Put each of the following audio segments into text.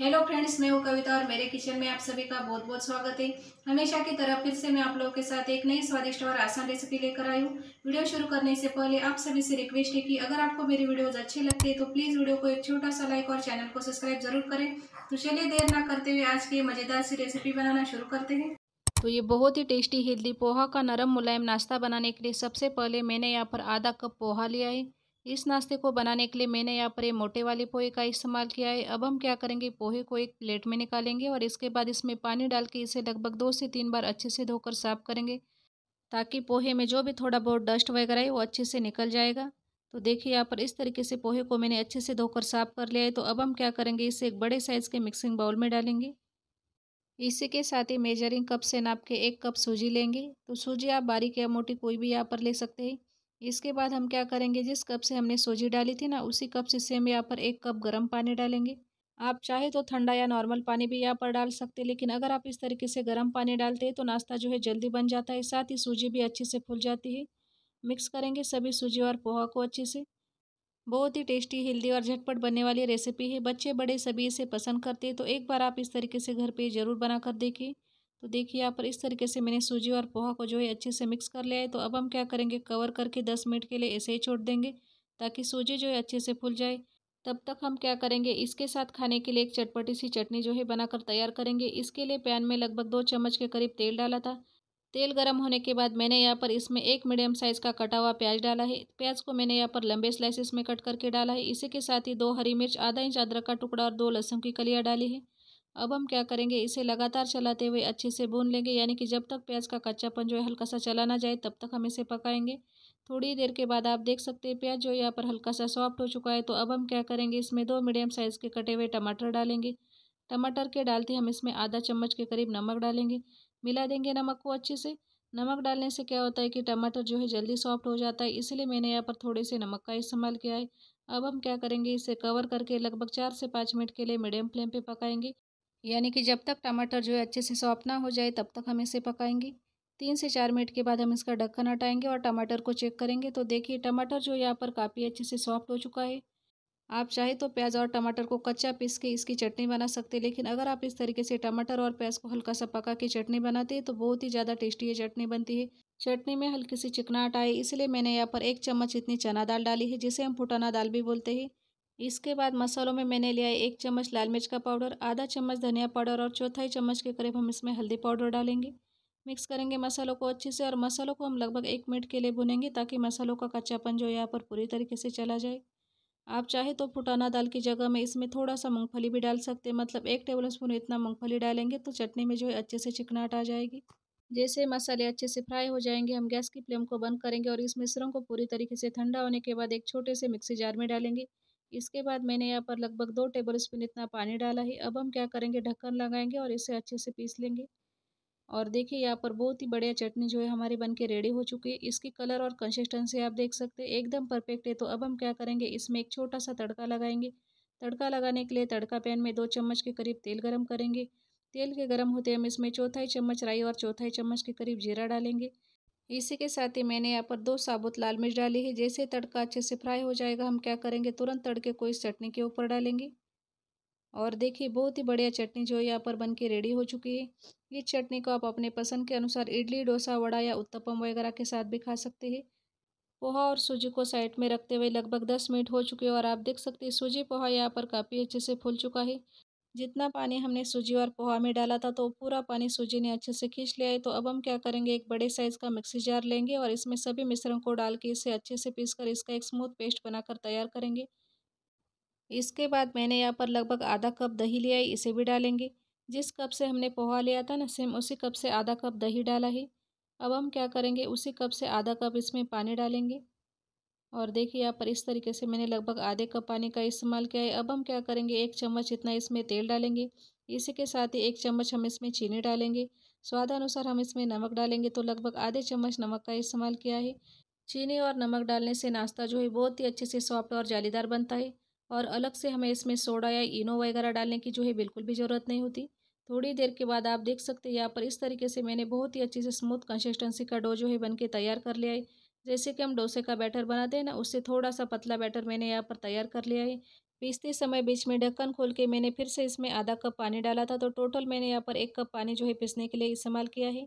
hello friends मैं हूँ कविता और मेरे किचन में आप सभी का बहुत बहुत स्वागत है हमेशा की तरह फिर से मैं आप लोगों के साथ एक नई स्वादिष्ट और आसान रेसिपी लेकर आई हूँ वीडियो शुरू करने से पहले आप सभी से रिक्वेस्ट है कि अगर आपको मेरी वीडियोज अच्छी लगते हैं तो प्लीज़ वीडियो को एक छोटा सा लाइक और चैनल को सब्सक्राइब जरूर करें तो चलिए देर ना करते हुए आज की मज़ेदार सी रेसिपी बनाना शुरू करते हैं तो ये बहुत ही टेस्टी हेल्दी पोहा का नरम मुलायम नाश्ता बनाने के लिए सबसे पहले मैंने यहाँ पर आधा कप पोहा लिया है इस नाश्ते को बनाने के लिए मैंने यहाँ पर ये मोटे वाले पोहे का इस्तेमाल किया है अब हम क्या करेंगे पोहे को एक प्लेट में निकालेंगे और इसके बाद इसमें पानी डाल के इसे लगभग दो से तीन बार अच्छे से धोकर साफ करेंगे ताकि पोहे में जो भी थोड़ा बहुत डस्ट वगैरह है वो अच्छे से निकल जाएगा तो देखिए यहाँ पर इस तरीके से पोहे को मैंने अच्छे से धोकर साफ कर लिया है तो अब हम क्या करेंगे इसे एक बड़े साइज़ के मिक्सिंग बाउल में डालेंगे इसी के साथ ही मेजरिंग कप से नाप के एक कप सूजी लेंगे तो सूजी आप बारीक या मोटी कोई भी यहाँ पर ले सकते हैं इसके बाद हम क्या करेंगे जिस कप से हमने सूजी डाली थी ना उसी कप से सेम यहाँ पर एक कप गर्म पानी डालेंगे आप चाहे तो ठंडा या नॉर्मल पानी भी यहाँ पर डाल सकते लेकिन अगर आप इस तरीके से गर्म पानी डालते हैं तो नाश्ता जो है जल्दी बन जाता है साथ ही सूजी भी अच्छे से फूल जाती है मिक्स करेंगे सभी सूजी और पोहा को अच्छे से बहुत ही टेस्टी हेल्दी और झटपट बनने वाली रेसिपी है बच्चे बड़े सभी इसे पसंद करते हैं तो एक बार आप इस तरीके से घर पे ज़रूर बना कर देखिए तो देखिए यहाँ पर इस तरीके से मैंने सूजी और पोहा को जो है अच्छे से मिक्स कर लिया है तो अब हम क्या करेंगे कवर करके दस मिनट के लिए ऐसे ही छोड़ देंगे ताकि सूजी जो है अच्छे से फूल जाए तब तक हम क्या करेंगे इसके साथ खाने के लिए एक चटपटी सी चटनी जो है बनाकर तैयार करेंगे इसके लिए पैन में लगभग दो चम्मच के करीब तेल डाला था तेल गर्म होने के बाद मैंने यहाँ पर इसमें एक मीडियम साइज़ का कटा हुआ प्याज डाला है प्याज को मैंने यहाँ पर लंबे स्लाइसिस में कट करके डाला है इसी के साथ ही दो हरी मिर्च आधा इंच अदरक का टुकड़ा और दो लहसुन की कलियाँ डाली है अब हम क्या करेंगे इसे लगातार चलाते हुए अच्छे से भून लेंगे यानी कि जब तक प्याज का कच्चापन जो है हल्का सा चला ना जाए तब तक हम इसे पकाएंगे थोड़ी देर के बाद आप देख सकते हैं प्याज जो यहाँ पर हल्का सा सॉफ्ट हो चुका है तो अब हम क्या करेंगे इसमें दो मीडियम साइज़ के कटे हुए टमाटर डालेंगे टमाटर के डालते हम इसमें आधा चम्मच के करीब नमक डालेंगे मिला देंगे नमक को अच्छे से नमक डालने से क्या होता है कि टमाटर जो है जल्दी सॉफ्ट हो जाता है इसलिए मैंने यहाँ पर थोड़े से नमक का इस्तेमाल किया है अब हम क्या करेंगे इसे कवर करके लगभग चार से पाँच मिनट के लिए मीडियम फ्लेम पे पकाएंगे यानी कि जब तक टमाटर जो है अच्छे से सॉफ्ट ना हो जाए तब तक हम इसे पकाएंगे तीन से चार मिनट के बाद हम इसका ढक्कन हटाएंगे और टमाटर को चेक करेंगे तो देखिए टमाटर जो यहाँ पर काफ़ी अच्छे से सॉफ्ट हो चुका है आप चाहे तो प्याज और टमाटर को कच्चा पीस के इसकी चटनी बना सकते हैं लेकिन अगर आप इस तरीके से टमाटर और प्याज को हल्का सा पका के चटनी बनाते हैं तो बहुत ही ज़्यादा टेस्टी ये चटनी बनती है चटनी में हल्की सी चिकनाहट आए इसलिए मैंने यहाँ पर एक चम्मच इतनी चना दाल डाली है जिसे हम फुटाना दाल भी बोलते हैं इसके बाद मसालों में मैंने लिया एक चम्मच लाल मिर्च का पाउडर आधा चम्मच धनिया पाउडर और चौथाई चम्मच के करीब हम इसमें हल्दी पाउडर डालेंगे मिक्स करेंगे मसालों को अच्छे से और मसालों को हम लगभग एक मिनट के लिए भुनेंगे ताकि मसालों का कच्चापन जो यहाँ पर पूरी तरीके से चला जाए आप चाहे तो फुटाना दाल की जगह में इसमें थोड़ा सा मूँगफली भी डाल सकते हैं मतलब एक टेबल स्पून इतना मूँगफली डालेंगे तो चटनी में जो है अच्छे से चिकनाहट आ जाएगी जैसे मसाले अच्छे से फ्राई हो जाएंगे हम गैस की फ्लेम को बंद करेंगे और इस मिश्रण को पूरी तरीके से ठंडा होने के बाद एक छोटे से मिक्सी जार में डालेंगे इसके बाद मैंने यहाँ पर लगभग दो टेबल स्पून इतना पानी डाला है अब हम क्या करेंगे ढक्कन लगाएंगे और इसे अच्छे से पीस लेंगे और देखिए यहाँ पर बहुत ही बढ़िया चटनी जो है हमारी बन के रेडी हो चुकी है इसकी कलर और कंसिस्टेंसी आप देख सकते हैं एकदम परफेक्ट है तो अब हम क्या करेंगे इसमें एक छोटा सा तड़का लगाएंगे तड़का लगाने के लिए तड़का पैन में दो चम्मच के करीब तेल गर्म करेंगे तेल के गर्म होते हम इसमें चौथाई चम्मच राई और चौथाई चम्मच के करीब जीरा डालेंगे इसी के साथ ही मैंने यहाँ पर दो साबुत लाल मिर्च डाली है जैसे तड़का अच्छे से फ्राई हो जाएगा हम क्या करेंगे तुरंत तड़के को इस चटनी के ऊपर डालेंगे और देखिए बहुत ही बढ़िया चटनी जो यहाँ पर बन के रेडी हो चुकी है ये चटनी को आप अपने पसंद के अनुसार इडली डोसा वड़ा या उत्तपम वगैरह के साथ भी खा सकते हैं पोहा और सूजी को साइड में रखते हुए लगभग दस मिनट हो चुके हैं और आप देख सकते हैं सूजी पोहा यहाँ पर काफ़ी अच्छे से फूल चुका है जितना पानी हमने सूजी और पोहा में डाला था तो पूरा पानी सूजी ने अच्छे से खींच लिया है तो अब हम क्या करेंगे एक बड़े साइज़ का मिक्सी जार लेंगे और इसमें सभी मिश्रण को डाल के इसे अच्छे से पीस कर इसका एक स्मूथ पेस्ट बनाकर तैयार करेंगे इसके बाद मैंने यहाँ पर लगभग आधा कप दही लिया है इसे भी डालेंगे जिस कप से हमने पोहा लिया था ना सेम उसी कप से आधा कप दही डाला है अब हम क्या करेंगे उसी कप से आधा कप इसमें पानी डालेंगे और देखिए यहाँ पर इस तरीके से मैंने लगभग आधे कप पानी का इस्तेमाल किया है अब हम क्या करेंगे एक चम्मच इतना इसमें तेल डालेंगे इसी के साथ ही एक चम्मच हम इसमें चीनी डालेंगे स्वादानुसार हम इसमें नमक डालेंगे तो लगभग आधे चम्मच नमक का इस्तेमाल किया है चीनी और नमक डालने से नाश्ता जो है बहुत ही अच्छे से सॉफ्ट और जालीदार बनता है और अलग से हमें इसमें सोडा या इनो वगैरह डालने की जो है बिल्कुल भी ज़रूरत नहीं होती थोड़ी देर के बाद आप देख सकते हैं यहाँ पर इस तरीके से मैंने बहुत ही अच्छे से स्मूथ कंसिस्टेंसी का डो जो है बन के तैयार कर लिया है जैसे कि हम डोसे का बैटर बनाते हैं ना उससे थोड़ा सा पतला बैटर मैंने यहाँ पर तैयार कर लिया है पीसते समय बीच में ढक्कन खोल के मैंने फिर से इसमें आधा कप पानी डाला था तो टोटल मैंने यहाँ पर एक कप पानी जो है पीसने के लिए इस्तेमाल किया है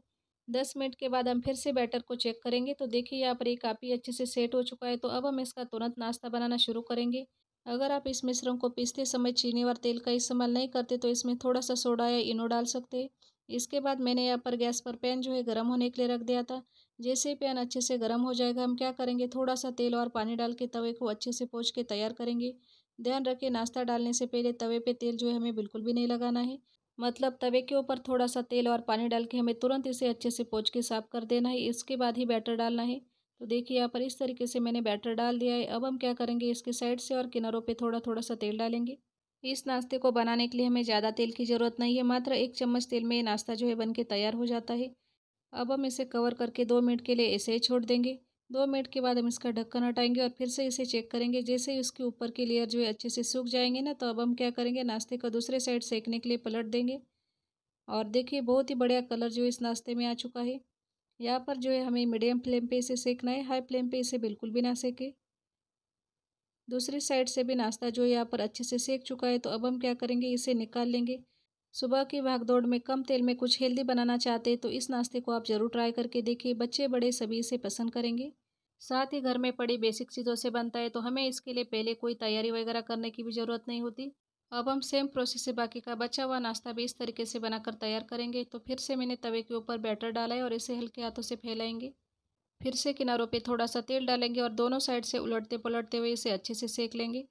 दस मिनट के बाद हम फिर से बैटर को चेक करेंगे तो देखिए यहाँ पर ये काफ़ी अच्छे से सेट हो चुका है तो अब हम इसका तुरंत नाश्ता बनाना शुरू करेंगे अगर आप इस मिश्रण को पीसते समय चीनी और तेल का इस्तेमाल नहीं करते तो इसमें थोड़ा सा सोडा या इनो डाल सकते हैं इसके बाद मैंने यहाँ पर गैस पर पैन जो है गर्म होने के लिए रख दिया था जैसे ही पैन अच्छे से गर्म हो जाएगा हम क्या करेंगे थोड़ा सा तेल और पानी डाल के तवे को अच्छे से पोच के तैयार करेंगे ध्यान रखें नाश्ता डालने से पहले तवे पे तेल जो है हमें बिल्कुल भी नहीं लगाना है मतलब तवे के ऊपर थोड़ा सा तेल और पानी डाल के हमें तुरंत इसे अच्छे से पोच के साफ़ कर देना है इसके बाद ही बैटर डालना है तो देखिए यहाँ पर इस तरीके से मैंने बैटर डाल दिया है अब हम क्या करेंगे इसके साइड से और किनारों पे थोड़ा थोड़ा सा तेल डालेंगे इस नाश्ते को बनाने के लिए हमें ज़्यादा तेल की ज़रूरत नहीं है मात्र एक चम्मच तेल में ये नाश्ता जो है बन के तैयार हो जाता है अब हम इसे कवर करके दो मिनट के लिए ऐसे ही छोड़ देंगे दो मिनट के बाद हम इसका ढक्कन हटाएंगे और फिर से इसे चेक करेंगे जैसे ही उसके ऊपर के लेयर जो है अच्छे से सूख जाएंगे ना तो अब हम क्या करेंगे नाश्ते को दूसरे साइड सेकने के लिए पलट देंगे और देखिए बहुत ही बढ़िया कलर जो इस नाश्ते में आ चुका है यहाँ पर जो है हमें मीडियम फ्लेम पे इसे सेकना है हाई फ्लेम पे इसे बिल्कुल भी ना सेकें दूसरी साइड से भी नाश्ता जो यहाँ पर अच्छे से सेक चुका है तो अब हम क्या करेंगे इसे निकाल लेंगे सुबह की भागदौड़ में कम तेल में कुछ हेल्दी बनाना चाहते हैं तो इस नाश्ते को आप ज़रूर ट्राई करके देखिए बच्चे बड़े सभी इसे पसंद करेंगे साथ ही घर में पड़ी बेसिक चीज़ों से बनता है तो हमें इसके लिए पहले कोई तैयारी वगैरह करने की भी ज़रूरत नहीं होती अब हम सेम प्रोसेस से बाकी का बचा हुआ नाश्ता भी इस तरीके से बनाकर तैयार करेंगे तो फिर से मैंने तवे के ऊपर बैटर डाला है और इसे हल्के हाथों से फैलाएंगे फिर से किनारों पे थोड़ा सा तेल डालेंगे और दोनों साइड से उलटते पलटते हुए इसे अच्छे से सेक लेंगे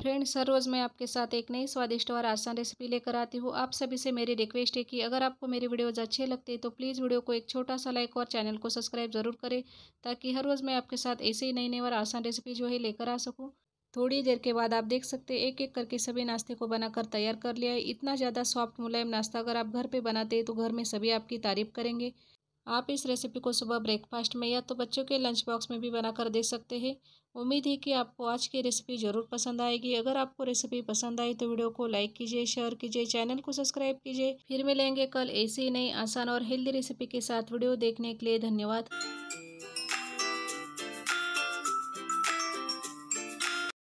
फ्रेंड्स हर रोज़ मैं आपके साथ एक नई स्वादिष्ट और आसान रेसिपी लेकर आती हूँ आप सभी से मेरी रिक्वेस्ट है कि अगर आपको मेरी वीडियोज़ अच्छे लगते हैं तो प्लीज़ वीडियो को एक छोटा सा लाइक और चैनल को सब्सक्राइब ज़रूर करें ताकि हर रोज़ मैं आपके साथ ऐसे ही नई नई और आसान रेसिपी जो है लेकर आ सकूँ थोड़ी देर के बाद आप देख सकते हैं एक एक करके सभी नाश्ते को बनाकर तैयार कर लिया है इतना ज़्यादा सॉफ्ट मुलायम नाश्ता अगर आप घर पे बनाते हैं तो घर में सभी आपकी तारीफ़ करेंगे आप इस रेसिपी को सुबह ब्रेकफास्ट में या तो बच्चों के लंच बॉक्स में भी बनाकर दे सकते हैं उम्मीद है कि आपको आज की रेसिपी ज़रूर पसंद आएगी अगर आपको रेसिपी पसंद आई तो वीडियो को लाइक कीजिए शेयर कीजिए चैनल को सब्सक्राइब कीजिए फिर मिलेंगे कल ऐसी नई आसान और हेल्दी रेसिपी के साथ वीडियो देखने के लिए धन्यवाद